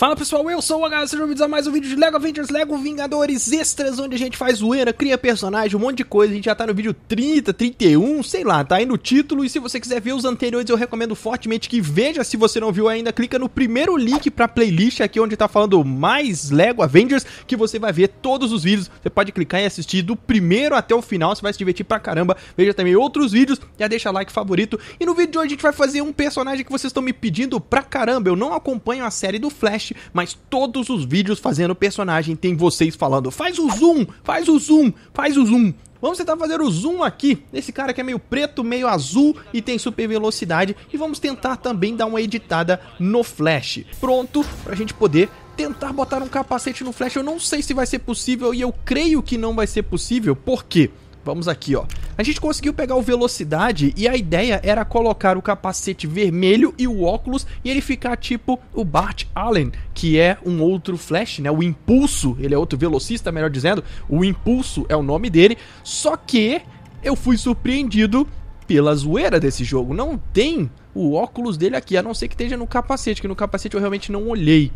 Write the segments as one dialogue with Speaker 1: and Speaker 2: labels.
Speaker 1: Fala pessoal, eu sou o H, sejam bem-vindos a mais um vídeo de LEGO Avengers LEGO Vingadores Extras, onde a gente faz zoeira, cria personagem, um monte de coisa, a gente já tá no vídeo 30, 31, sei lá, tá aí no título, e se você quiser ver os anteriores eu recomendo fortemente que veja, se você não viu ainda, clica no primeiro link pra playlist aqui, onde tá falando mais LEGO Avengers, que você vai ver todos os vídeos, você pode clicar e assistir do primeiro até o final, você vai se divertir pra caramba, veja também outros vídeos, já deixa like favorito, e no vídeo de hoje a gente vai fazer um personagem que vocês estão me pedindo pra caramba, eu não acompanho a série do Flash, mas todos os vídeos fazendo personagem tem vocês falando: faz o zoom, faz o zoom, faz o zoom. Vamos tentar fazer o zoom aqui nesse cara que é meio preto, meio azul e tem super velocidade. E vamos tentar também dar uma editada no Flash. Pronto, pra gente poder tentar botar um capacete no Flash. Eu não sei se vai ser possível e eu creio que não vai ser possível, porque Vamos aqui, ó. A gente conseguiu pegar o Velocidade e a ideia era colocar o capacete vermelho e o óculos e ele ficar tipo o Bart Allen, que é um outro Flash, né? O Impulso, ele é outro velocista, melhor dizendo. O Impulso é o nome dele. Só que eu fui surpreendido pela zoeira desse jogo. Não tem o óculos dele aqui, a não ser que esteja no capacete, que no capacete eu realmente não olhei.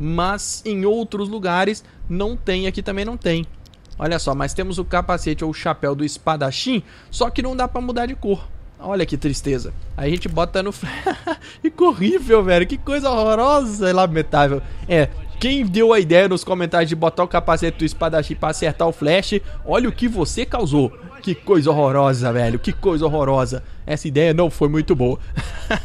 Speaker 1: Mas em outros lugares não tem, aqui também não tem. Olha só, mas temos o capacete ou o chapéu do espadachim, só que não dá para mudar de cor. Olha que tristeza. Aí a gente bota no... que horrível, velho. Que coisa horrorosa e lamentável. É, quem deu a ideia nos comentários de botar o capacete do espadachim pra acertar o flash, olha o que você causou. Que coisa horrorosa, velho. Que coisa horrorosa. Essa ideia não foi muito boa.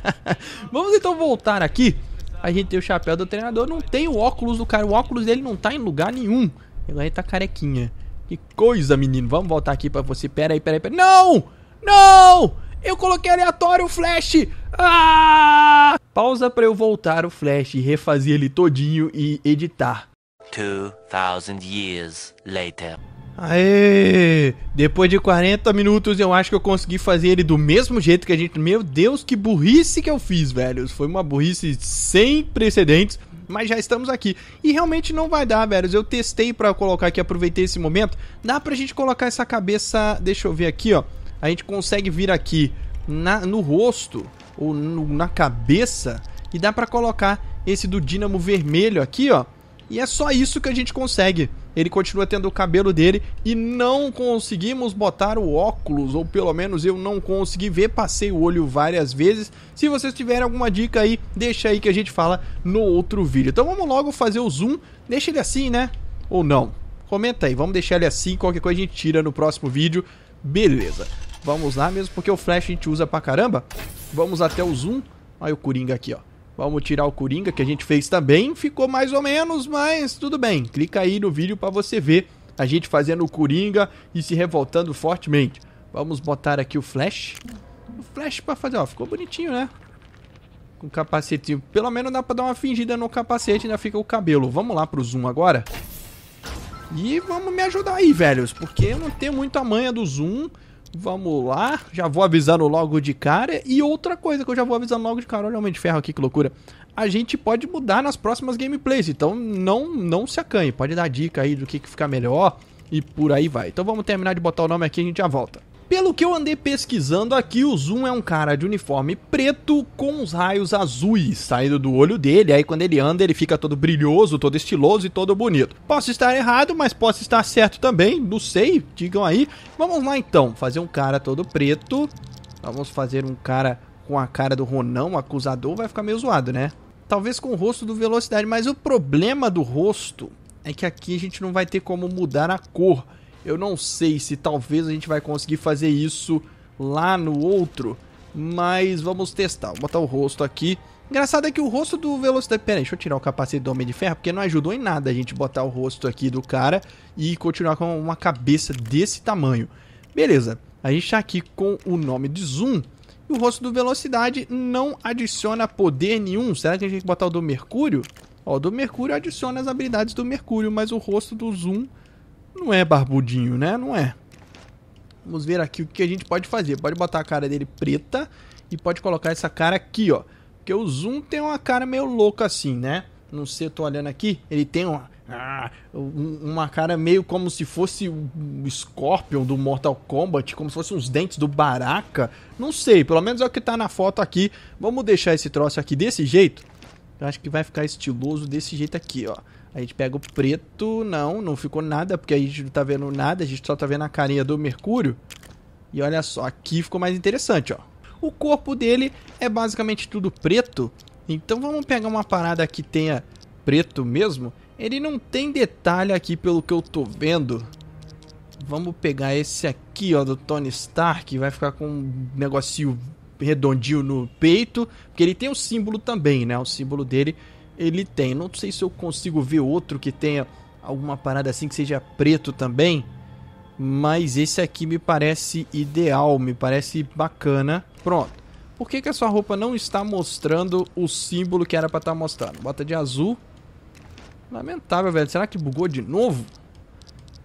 Speaker 1: Vamos então voltar aqui. A gente tem o chapéu do treinador, não tem o óculos do cara. O óculos dele não tá em lugar nenhum. Agora ele tá carequinha. Que coisa, menino. Vamos voltar aqui pra você. Pera aí, pera aí, pera aí. Não! Não! Eu coloquei aleatório o flash! Ah! Pausa pra eu voltar o flash e refazer ele todinho e editar. 2000 years later. Aê! Depois de 40 minutos, eu acho que eu consegui fazer ele do mesmo jeito que a gente. Meu Deus, que burrice que eu fiz, velho. Foi uma burrice sem precedentes. Mas já estamos aqui. E realmente não vai dar, velhos. Eu testei para colocar aqui, aproveitei esse momento. Dá pra gente colocar essa cabeça... Deixa eu ver aqui, ó. A gente consegue vir aqui na, no rosto ou no, na cabeça e dá pra colocar esse do dínamo vermelho aqui, ó. E é só isso que a gente consegue ele continua tendo o cabelo dele e não conseguimos botar o óculos, ou pelo menos eu não consegui ver, passei o olho várias vezes. Se vocês tiverem alguma dica aí, deixa aí que a gente fala no outro vídeo. Então vamos logo fazer o zoom, deixa ele assim, né? Ou não? Comenta aí, vamos deixar ele assim, qualquer coisa a gente tira no próximo vídeo. Beleza. Vamos lá mesmo, porque o flash a gente usa pra caramba. Vamos até o zoom. Olha o Coringa aqui, ó. Vamos tirar o Coringa, que a gente fez também. Ficou mais ou menos, mas tudo bem. Clica aí no vídeo para você ver a gente fazendo o Coringa e se revoltando fortemente. Vamos botar aqui o Flash. O Flash para fazer, ó, ficou bonitinho, né? Com capacetinho. Pelo menos dá para dar uma fingida no capacete, ainda fica o cabelo. Vamos lá pro zoom agora. E vamos me ajudar aí, velhos, porque eu não tenho muito a manha do zoom. Vamos lá, já vou avisando logo de cara. E outra coisa que eu já vou avisando logo de cara, olha o Homem de Ferro aqui, que loucura. A gente pode mudar nas próximas gameplays, então não, não se acanhe. Pode dar dica aí do que, que fica melhor e por aí vai. Então vamos terminar de botar o nome aqui e a gente já volta. Pelo que eu andei pesquisando aqui, o Zoom é um cara de uniforme preto com os raios azuis saindo do olho dele. Aí quando ele anda, ele fica todo brilhoso, todo estiloso e todo bonito. Posso estar errado, mas posso estar certo também. Não sei, digam aí. Vamos lá então, fazer um cara todo preto. Vamos fazer um cara com a cara do Ronão, acusador, vai ficar meio zoado, né? Talvez com o rosto do Velocidade, mas o problema do rosto é que aqui a gente não vai ter como mudar a cor. Eu não sei se talvez a gente vai conseguir fazer isso lá no outro, mas vamos testar. Vou botar o rosto aqui. Engraçado é que o rosto do Velocidade... Pera aí, deixa eu tirar o capacete do Homem de Ferro, porque não ajudou em nada a gente botar o rosto aqui do cara e continuar com uma cabeça desse tamanho. Beleza, a gente tá aqui com o nome de Zoom e o rosto do Velocidade não adiciona poder nenhum. Será que a gente tem que botar o do Mercúrio? Ó, o do Mercúrio adiciona as habilidades do Mercúrio, mas o rosto do Zoom não é barbudinho, né? Não é. Vamos ver aqui o que a gente pode fazer. Pode botar a cara dele preta e pode colocar essa cara aqui, ó. Porque o Zoom tem uma cara meio louca assim, né? Não sei, eu tô olhando aqui. Ele tem uma, ah, uma cara meio como se fosse o Scorpion do Mortal Kombat, como se fosse uns dentes do Baraka. Não sei, pelo menos é o que tá na foto aqui. Vamos deixar esse troço aqui desse jeito. Eu acho que vai ficar estiloso desse jeito aqui, ó. A gente pega o preto, não, não ficou nada, porque a gente não tá vendo nada, a gente só tá vendo a carinha do Mercúrio. E olha só, aqui ficou mais interessante, ó. O corpo dele é basicamente tudo preto, então vamos pegar uma parada que tenha preto mesmo. Ele não tem detalhe aqui pelo que eu tô vendo. Vamos pegar esse aqui, ó, do Tony Stark, vai ficar com um negocinho redondinho no peito, porque ele tem o um símbolo também, né? O símbolo dele ele tem. Não sei se eu consigo ver outro que tenha alguma parada assim que seja preto também. Mas esse aqui me parece ideal, me parece bacana. Pronto. Por que, que a sua roupa não está mostrando o símbolo que era para estar tá mostrando? Bota de azul. Lamentável, velho. Será que bugou de novo?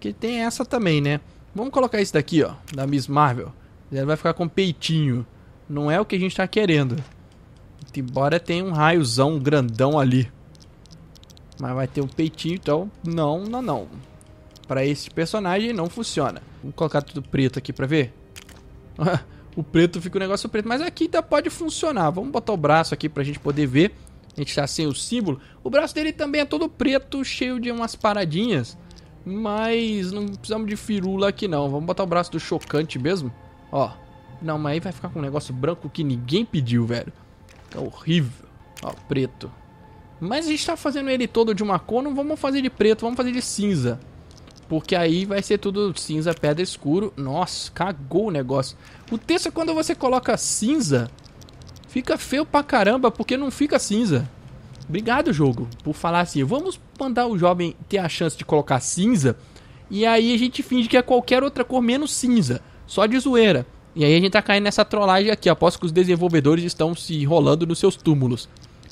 Speaker 1: Que tem essa também, né? Vamos colocar esse daqui, ó. Da Miss Marvel. Ela vai ficar com peitinho. Não é o que a gente tá querendo embora tenha um raiozão grandão ali. Mas vai ter um peitinho, então não, não, não. Para esse personagem não funciona. Vamos colocar tudo preto aqui para ver. o preto fica um negócio preto, mas aqui ainda pode funcionar. Vamos botar o braço aqui para a gente poder ver. A gente está sem o símbolo. O braço dele também é todo preto, cheio de umas paradinhas. Mas não precisamos de firula aqui não. Vamos botar o braço do chocante mesmo. Ó. Não, mas aí vai ficar com um negócio branco que ninguém pediu, velho. Tá horrível. Ó, preto. Mas a gente tá fazendo ele todo de uma cor, não vamos fazer de preto, vamos fazer de cinza. Porque aí vai ser tudo cinza, pedra escuro. Nossa, cagou o negócio. O texto é quando você coloca cinza, fica feio pra caramba, porque não fica cinza. Obrigado, jogo, por falar assim. Vamos mandar o jovem ter a chance de colocar cinza. E aí a gente finge que é qualquer outra cor menos cinza. Só de zoeira. E aí a gente tá caindo nessa trollagem aqui. Aposto que os desenvolvedores estão se enrolando nos seus túmulos.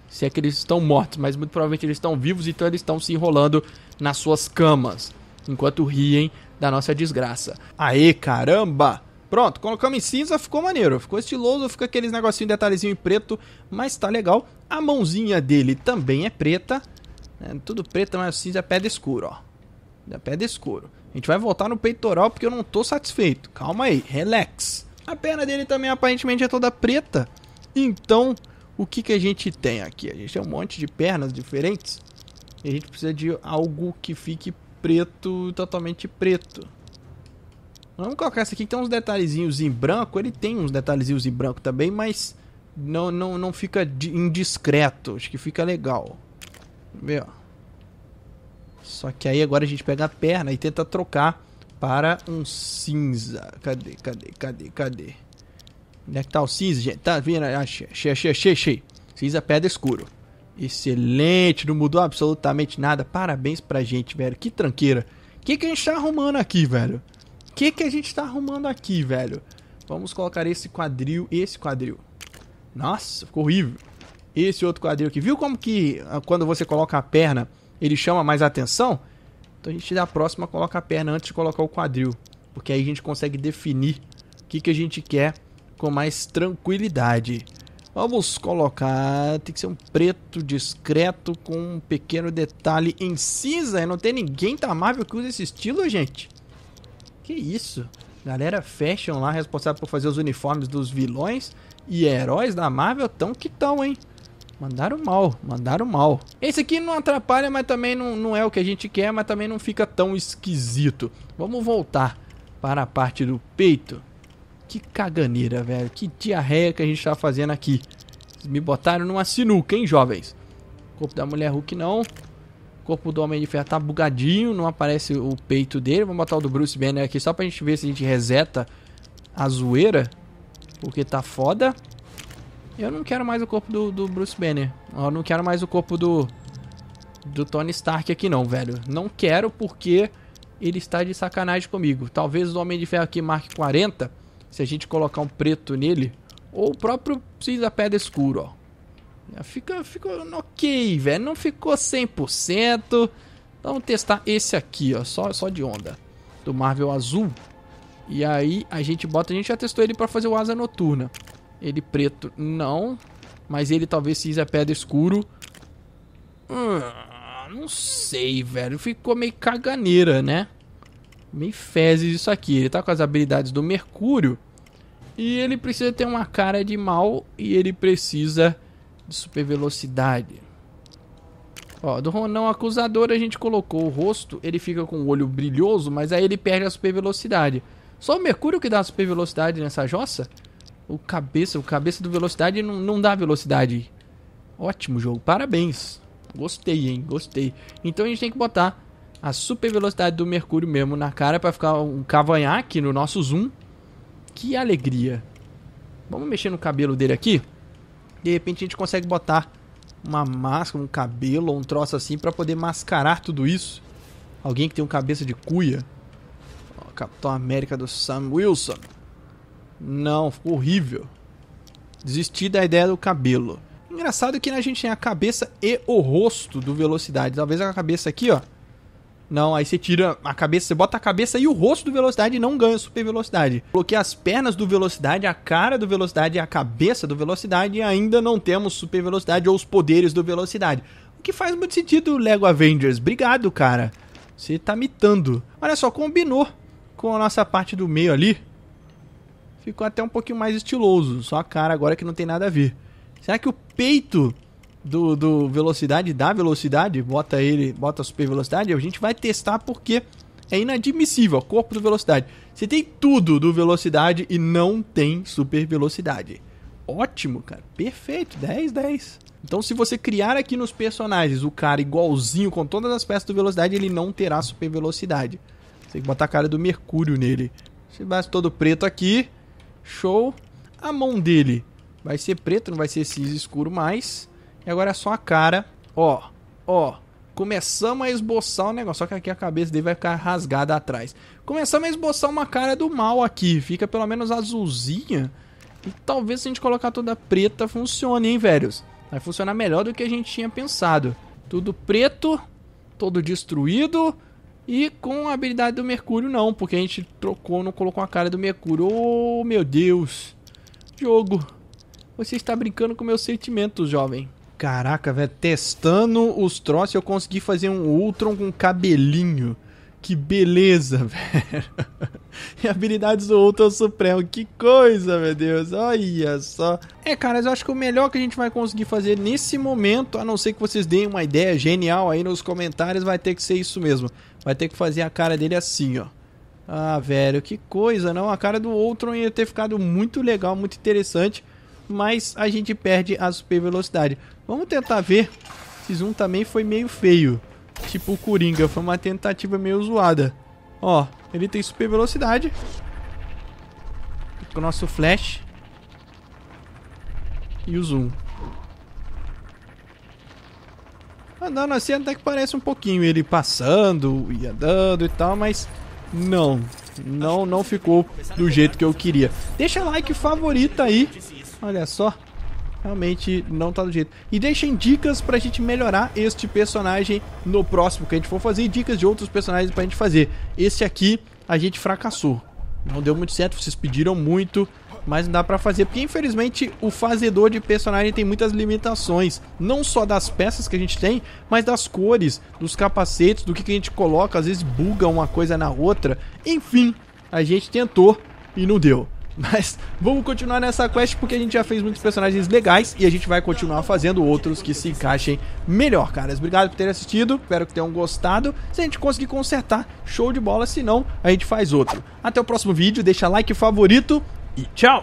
Speaker 1: Se é que eles estão mortos, mas muito provavelmente eles estão vivos, então eles estão se enrolando nas suas camas. Enquanto riem da nossa desgraça. Aê, caramba! Pronto, colocamos em cinza, ficou maneiro, ficou estiloso, fica aqueles negocinho detalhezinho em preto, mas tá legal. A mãozinha dele também é preta, é tudo preto, mas cinza é pedra escuro, ó. pé pedra escuro. A gente vai voltar no peitoral porque eu não tô satisfeito. Calma aí, relax. A perna dele também aparentemente é toda preta. Então, o que, que a gente tem aqui? A gente tem um monte de pernas diferentes. E a gente precisa de algo que fique preto, totalmente preto. Vamos colocar essa aqui que tem uns detalhezinhos em branco. Ele tem uns detalhezinhos em branco também, mas não, não, não fica indiscreto. Acho que fica legal. Vamos ver, ó. Só que aí agora a gente pega a perna e tenta trocar para um cinza. Cadê, cadê, cadê, cadê? Onde é que tá o cinza, gente? Tá vendo? Achei, ah, achei, achei, achei. Cinza pedra escuro. Excelente, não mudou absolutamente nada. Parabéns pra gente, velho. Que tranqueira. O que, que a gente tá arrumando aqui, velho? O que, que a gente tá arrumando aqui, velho? Vamos colocar esse quadril e esse quadril. Nossa, ficou horrível. Esse outro quadril aqui. Viu como que ah, quando você coloca a perna, ele chama mais atenção? Então a gente da próxima coloca a perna antes de colocar o quadril, porque aí a gente consegue definir o que, que a gente quer com mais tranquilidade. Vamos colocar, tem que ser um preto discreto com um pequeno detalhe em cinza. Não tem ninguém da Marvel que usa esse estilo, gente. Que isso? Galera fashion lá, responsável por fazer os uniformes dos vilões e heróis da Marvel, tão que tão, hein? Mandaram mal, mandaram mal. Esse aqui não atrapalha, mas também não, não é o que a gente quer, mas também não fica tão esquisito. Vamos voltar para a parte do peito. Que caganeira, velho. Que diarreia que a gente tá fazendo aqui. Vocês me botaram numa sinuca, hein, jovens? Corpo da mulher Hulk não. Corpo do Homem de Ferro tá bugadinho, não aparece o peito dele. Vamos botar o do Bruce Banner aqui só pra gente ver se a gente reseta a zoeira. Porque tá foda. Eu não quero mais o corpo do, do Bruce Banner. Eu não quero mais o corpo do, do Tony Stark aqui não, velho. Não quero porque ele está de sacanagem comigo. Talvez o Homem de Ferro aqui marque 40, se a gente colocar um preto nele. Ou o próprio Cinza Pedra Escuro, ó. Fica, fica ok, velho. Não ficou 100%. Vamos testar esse aqui, ó. Só, só de onda. Do Marvel Azul. E aí a gente bota... A gente já testou ele para fazer o Asa Noturna. Ele preto, não. Mas ele talvez cinza pedra escuro. Hum, não sei, velho. Ficou meio caganeira, né? Meio fezes isso aqui. Ele tá com as habilidades do Mercúrio. E ele precisa ter uma cara de mal. E ele precisa de super velocidade. Ó, do Ronão Acusador a gente colocou o rosto, ele fica com o olho brilhoso, mas aí ele perde a super velocidade. Só o Mercúrio que dá a super velocidade nessa jossa? O cabeça, o cabeça do velocidade não, não dá velocidade. Ótimo jogo, parabéns. Gostei, hein? Gostei. Então a gente tem que botar a super velocidade do Mercúrio mesmo na cara para ficar um cavanhaque no nosso zoom. Que alegria. Vamos mexer no cabelo dele aqui. De repente a gente consegue botar uma máscara, um cabelo, um troço assim para poder mascarar tudo isso. Alguém que tem um cabeça de cuia. Capitão América do Sam Wilson. Não, ficou horrível. Desisti da ideia do cabelo. Engraçado que a gente tem a cabeça e o rosto do Velocidade. Talvez a cabeça aqui, ó. Não, aí você tira a cabeça, você bota a cabeça e o rosto do Velocidade e não ganha super velocidade. Coloquei as pernas do Velocidade, a cara do Velocidade e a cabeça do Velocidade e ainda não temos super velocidade ou os poderes do Velocidade. O que faz muito sentido, Lego Avengers. Obrigado, cara. Você tá mitando. Olha só, combinou com a nossa parte do meio ali ficou até um pouquinho mais estiloso. Só a cara agora que não tem nada a ver. Será que o peito do, do velocidade, dá velocidade, bota ele, bota super velocidade? A gente vai testar porque é inadmissível. corpo do velocidade. Você tem tudo do velocidade e não tem super velocidade. Ótimo, cara. Perfeito. 10, 10. Então, se você criar aqui nos personagens o cara igualzinho com todas as peças do velocidade, ele não terá super velocidade. Você tem que botar a cara do Mercúrio nele. Você bate todo preto aqui. Show. A mão dele vai ser preta, não vai ser cinza escuro mais. E agora é só a cara. Ó, ó. Começamos a esboçar o negócio. Só que aqui a cabeça dele vai ficar rasgada atrás. Começamos a esboçar uma cara do mal aqui. Fica pelo menos azulzinha. E talvez se a gente colocar toda preta funcione, hein, velhos? Vai funcionar melhor do que a gente tinha pensado. Tudo preto, todo destruído. E com a habilidade do Mercúrio, não, porque a gente trocou, não colocou a cara do Mercúrio. Oh, meu Deus! Jogo, você está brincando com meus sentimentos, jovem. Caraca, velho, testando os troços, eu consegui fazer um Ultron com cabelinho. Que beleza, velho e habilidades do Ultra Supremo. Que coisa, meu Deus. Olha só. É, cara, eu acho que o melhor que a gente vai conseguir fazer nesse momento, a não ser que vocês deem uma ideia genial aí nos comentários, vai ter que ser isso mesmo. Vai ter que fazer a cara dele assim, ó. Ah, velho, que coisa, não? A cara do Ultron ia ter ficado muito legal, muito interessante, mas a gente perde a super velocidade. Vamos tentar ver. Esse zoom também foi meio feio. Tipo o Coringa, foi uma tentativa meio zoada. Ó, ele tem super velocidade. Com o nosso flash. E o zoom. Andando assim até que parece um pouquinho ele passando e andando e tal, mas não. Não, não ficou do jeito que eu queria. Deixa like favorita aí. Olha só realmente não tá do jeito. E deixem dicas pra gente melhorar este personagem no próximo que a gente for fazer. E dicas de outros personagens pra gente fazer. Esse aqui a gente fracassou. Não deu muito certo, vocês pediram muito mas não dá para fazer, porque infelizmente o fazedor de personagem tem muitas limitações, não só das peças que a gente tem, mas das cores, dos capacetes, do que, que a gente coloca, às vezes buga uma coisa na outra. Enfim, a gente tentou e não deu. Mas vamos continuar nessa quest porque a gente já fez muitos personagens legais e a gente vai continuar fazendo outros que se encaixem melhor, caras. Obrigado por terem assistido, espero que tenham gostado. Se a gente conseguir consertar, show de bola, se não, a gente faz outro. Até o próximo vídeo, deixa like favorito e tchau!